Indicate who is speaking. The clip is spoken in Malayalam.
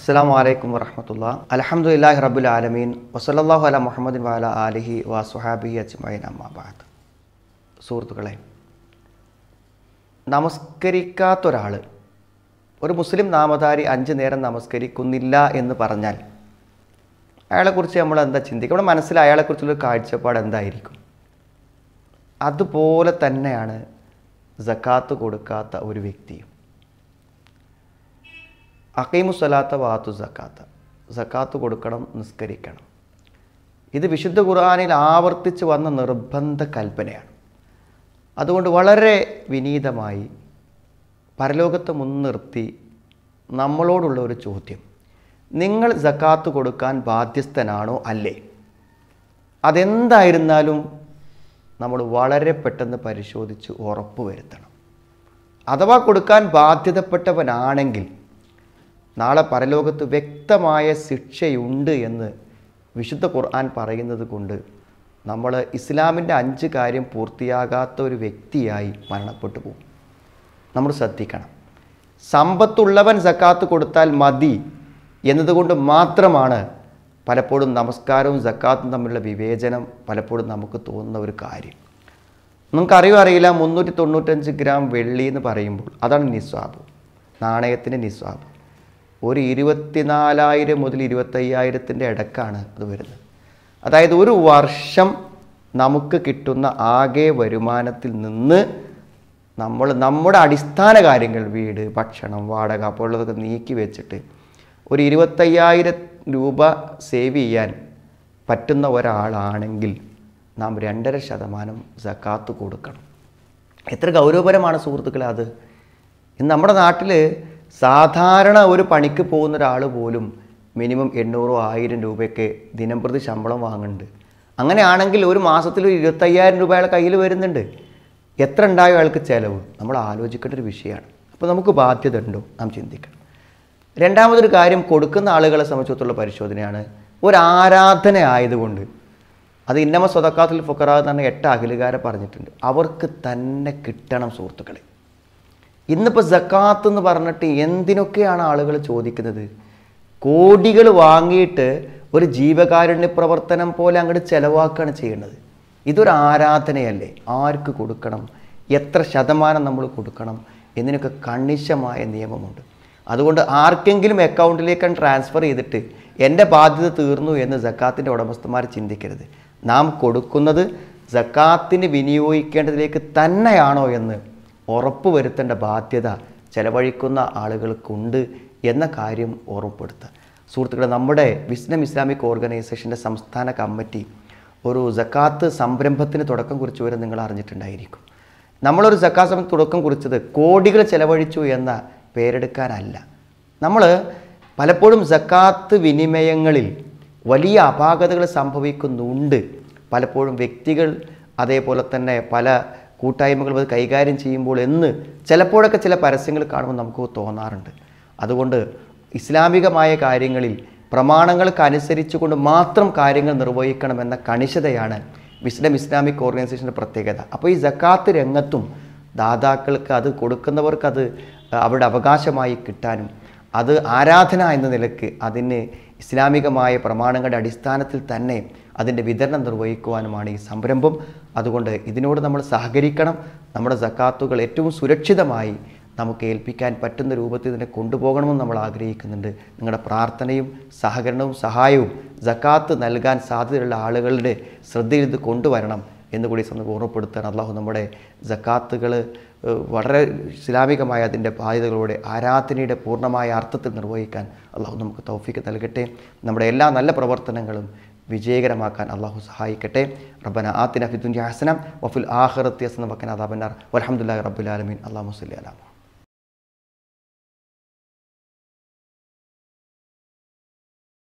Speaker 1: അസ്സാം വലൈക്കും വർഹമത്തുള്ള അലഹമുല്ലാ റബുൽ ആലമീൻ വസല്ലാഹു അല മുഹമ്മദ് വാല അലിഹി വാസുഹാബി അജ്മൈൻ അമ്മാബാദ് സുഹൃത്തുക്കളെ നമസ്കരിക്കാത്തൊരാൾ ഒരു മുസ്ലിം നാമധാരി അഞ്ച് നേരം നമസ്കരിക്കുന്നില്ല എന്ന് പറഞ്ഞാൽ അയാളെക്കുറിച്ച് നമ്മൾ എന്താ ചിന്തിക്കുക നമ്മുടെ മനസ്സിൽ അയാളെക്കുറിച്ചുള്ള കാഴ്ചപ്പാട് എന്തായിരിക്കും അതുപോലെ തന്നെയാണ് ജക്കാത്ത് കൊടുക്കാത്ത ഒരു വ്യക്തിയും അക്കീമുസലാത്ത വാത്തു സക്കാത്ത സക്കാത്ത് കൊടുക്കണം നിസ്കരിക്കണം ഇത് വിശുദ്ധ ഖുർആാനിൽ ആവർത്തിച്ച് വന്ന നിർബന്ധ കൽപ്പനയാണ് അതുകൊണ്ട് വളരെ വിനീതമായി പരലോകത്തെ മുൻനിർത്തി നമ്മളോടുള്ള ഒരു ചോദ്യം നിങ്ങൾ സക്കാത്ത് കൊടുക്കാൻ ബാധ്യസ്ഥനാണോ അല്ലേ അതെന്തായിരുന്നാലും നമ്മൾ വളരെ പെട്ടെന്ന് പരിശോധിച്ച് ഉറപ്പ് വരുത്തണം അഥവാ കൊടുക്കാൻ ബാധ്യതപ്പെട്ടവനാണെങ്കിൽ നാളെ പരലോകത്ത് വ്യക്തമായ ശിക്ഷയുണ്ട് എന്ന് വിശുദ്ധ ഖുർആൻ പറയുന്നത് കൊണ്ട് നമ്മൾ ഇസ്ലാമിൻ്റെ അഞ്ച് കാര്യം പൂർത്തിയാകാത്ത ഒരു വ്യക്തിയായി മരണപ്പെട്ടു പോകും നമ്മൾ ശ്രദ്ധിക്കണം സമ്പത്തുള്ളവൻ സക്കാത്ത് കൊടുത്താൽ മതി എന്നതുകൊണ്ട് മാത്രമാണ് പലപ്പോഴും നമസ്കാരവും സക്കാത്തും തമ്മിലുള്ള വിവേചനം പലപ്പോഴും നമുക്ക് തോന്നുന്ന ഒരു കാര്യം നമുക്കറിയോ അറിയില്ല മുന്നൂറ്റി തൊണ്ണൂറ്റഞ്ച് ഗ്രാം വെള്ളി എന്ന് പറയുമ്പോൾ അതാണ് നിസ്വാബ് നാണയത്തിൻ്റെ നിസ്വാബ് ഒരു ഇരുപത്തിനാലായിരം മുതൽ ഇരുപത്തയ്യായിരത്തിൻ്റെ ഇടക്കാണ് അത് വരുന്നത് അതായത് ഒരു വർഷം നമുക്ക് കിട്ടുന്ന ആകെ വരുമാനത്തിൽ നിന്ന് നമ്മൾ നമ്മുടെ അടിസ്ഥാന കാര്യങ്ങൾ വീട് ഭക്ഷണം വാടക അപ്പോഴുള്ളതൊക്കെ നീക്കി വെച്ചിട്ട് ഒരു ഇരുപത്തയ്യായിരം രൂപ സേവ് ചെയ്യാൻ പറ്റുന്ന ഒരാളാണെങ്കിൽ നാം രണ്ടര ശതമാനം സക്കാത്ത് കൊടുക്കണം എത്ര ഗൗരവപരമാണ് സുഹൃത്തുക്കളെ അത് ഇന്ന് നമ്മുടെ നാട്ടിൽ സാധാരണ ഒരു പണിക്ക് പോകുന്ന ഒരാൾ പോലും മിനിമം എണ്ണൂറോ ആയിരം രൂപയൊക്കെ ദിനം പ്രതി ശമ്പളം വാങ്ങുന്നുണ്ട് അങ്ങനെയാണെങ്കിൽ ഒരു മാസത്തിൽ ഒരു ഇരുപത്തയ്യായിരം രൂപ അയാൾ കയ്യിൽ വരുന്നുണ്ട് എത്ര ഉണ്ടായോ അയാൾക്ക് ചിലവ് നമ്മൾ ആലോചിക്കേണ്ട ഒരു വിഷയമാണ് അപ്പോൾ നമുക്ക് ബാധ്യത ഉണ്ടോ നാം ചിന്തിക്കണം രണ്ടാമതൊരു കാര്യം കൊടുക്കുന്ന ആളുകളെ സംബന്ധിച്ചിടത്തുള്ള പരിശോധനയാണ് ഒരു ആരാധന ആയതുകൊണ്ട് അത് ഇന്നമ സ്വതക്കാത്തിൽ ഫുക്കറാ തന്നെ എട്ട് അഖിലുകാരെ പറഞ്ഞിട്ടുണ്ട് അവർക്ക് തന്നെ കിട്ടണം സുഹൃത്തുക്കളെ ഇന്നിപ്പോൾ ജക്കാത്ത് എന്ന് പറഞ്ഞിട്ട് എന്തിനൊക്കെയാണ് ആളുകൾ ചോദിക്കുന്നത് കോടികൾ വാങ്ങിയിട്ട് ഒരു ജീവകാരുണ്യ പ്രവർത്തനം പോലെ അങ്ങോട്ട് ചിലവാക്കുകയാണ് ചെയ്യുന്നത് ഇതൊരു ആരാധനയല്ലേ ആർക്ക് കൊടുക്കണം എത്ര ശതമാനം നമ്മൾ കൊടുക്കണം എന്നതിനൊക്കെ കണിശമായ നിയമമുണ്ട് അതുകൊണ്ട് ആർക്കെങ്കിലും അക്കൗണ്ടിലേക്ക് ട്രാൻസ്ഫർ ചെയ്തിട്ട് എൻ്റെ ബാധ്യത തീർന്നു എന്ന് ജക്കാത്തിൻ്റെ ഉടമസ്ഥന്മാർ ചിന്തിക്കരുത് നാം കൊടുക്കുന്നത് ജക്കാത്തിന് വിനിയോഗിക്കേണ്ടതിലേക്ക് തന്നെയാണോ എന്ന് വരുത്തേണ്ട ബാധ്യത ചെലവഴിക്കുന്ന ആളുകൾക്കുണ്ട് എന്ന കാര്യം ഓർമ്മപ്പെടുത്തുക സുഹൃത്തുക്കളെ നമ്മുടെ വിസ്നം ഇസ്ലാമിക് ഓർഗനൈസേഷൻ്റെ സംസ്ഥാന കമ്മിറ്റി ഒരു ജക്കാത്ത് സംരംഭത്തിന് തുടക്കം കുറിച്ചു വരെ നിങ്ങൾ അറിഞ്ഞിട്ടുണ്ടായിരിക്കും നമ്മളൊരു ജക്കാത്ത് തുടക്കം കുറിച്ചത് കോടികൾ ചെലവഴിച്ചു എന്ന പേരെടുക്കാനല്ല നമ്മൾ പലപ്പോഴും ജക്കാത്ത് വിനിമയങ്ങളിൽ വലിയ അപാകതകൾ സംഭവിക്കുന്നുണ്ട് പലപ്പോഴും വ്യക്തികൾ അതേപോലെ തന്നെ പല കൂട്ടായ്മകൾ അത് കൈകാര്യം ചെയ്യുമ്പോൾ എന്ന് ചിലപ്പോഴൊക്കെ ചില പരസ്യങ്ങൾ കാണുമ്പോൾ നമുക്ക് തോന്നാറുണ്ട് അതുകൊണ്ട് ഇസ്ലാമികമായ കാര്യങ്ങളിൽ പ്രമാണങ്ങൾക്ക് അനുസരിച്ചുകൊണ്ട് മാത്രം കാര്യങ്ങൾ നിർവഹിക്കണമെന്ന കണിശതയാണ് വിസ്ഡം ഇസ്ലാമിക് ഓർഗനൈസേഷൻ്റെ പ്രത്യേകത അപ്പോൾ ഈ ജക്കാത്ത് രംഗത്തും ദാതാക്കൾക്ക് അത് കൊടുക്കുന്നവർക്ക് അത് അവരുടെ അവകാശമായി കിട്ടാനും അത് ആരാധന എന്ന നിലക്ക് അതിന് ഇസ്ലാമികമായ പ്രമാണങ്ങളുടെ അടിസ്ഥാനത്തിൽ തന്നെ അതിൻ്റെ വിതരണം നിർവഹിക്കുവാനുമാണ് ഈ സംരംഭം അതുകൊണ്ട് ഇതിനോട് നമ്മൾ സഹകരിക്കണം നമ്മുടെ സക്കാത്തുകൾ ഏറ്റവും സുരക്ഷിതമായി നമുക്ക് ഏൽപ്പിക്കാൻ പറ്റുന്ന രൂപത്തിൽ ഇതിനെ കൊണ്ടുപോകണമെന്ന് നമ്മൾ ആഗ്രഹിക്കുന്നുണ്ട് നിങ്ങളുടെ പ്രാർത്ഥനയും സഹകരണവും സഹായവും ജക്കാത്ത് നൽകാൻ സാധ്യതയുള്ള ആളുകളുടെ ശ്രദ്ധയിൽ ഇത് കൊണ്ടുവരണം എന്നുകൂടി സന്ദർഭം ഓർമ്മപ്പെടുത്താൻ അള്ളാഹു നമ്മുടെ ജക്കാത്തുകൾ വളരെ ഇസ്ലാമികമായ അതിൻ്റെ ബാധ്യതകളോടെ ആരാധനയുടെ പൂർണ്ണമായ അർത്ഥത്തിൽ നിർവഹിക്കാൻ അള്ളാഹു നമുക്ക് തൗഫിക്ക് നൽകട്ടെ നമ്മുടെ എല്ലാ നല്ല പ്രവർത്തനങ്ങളും വിജയകരമാക്കാൻ അള്ളാഹു സഹായിക്കട്ടെ റബ്ബന ആത്തിന ഫിദുൻ ഹസനം വഫുൽ ആഹ്റത്തി ഹസനം വക്കനാദാബന്നാർ വലഹമുല്ലാ റബ്ബുലാലമീൻ അള്ളാഹു മുസ്ലി